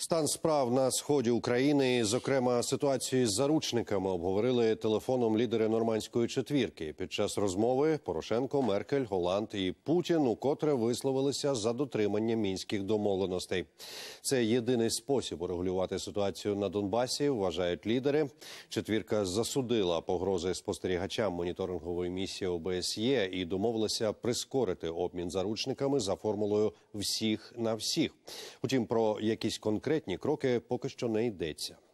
Стан справ на сході України, зокрема ситуацію з заручниками, обговорили телефоном лідери нормандської четвірки. Під час розмови Порошенко, Меркель, Голланд і Путін укотре висловилися за дотримання мінських домовленостей. Це єдиний спосіб урегулювати ситуацію на Донбасі. Вважають лідери. Четвірка засудила погрози спостерігачам моніторингової місії ОБСЄ і домовилася прискорити обмін заручниками за формулою всіх на всіх. Утім, про якісь конкретні конкретні кроки поки що не йдеться.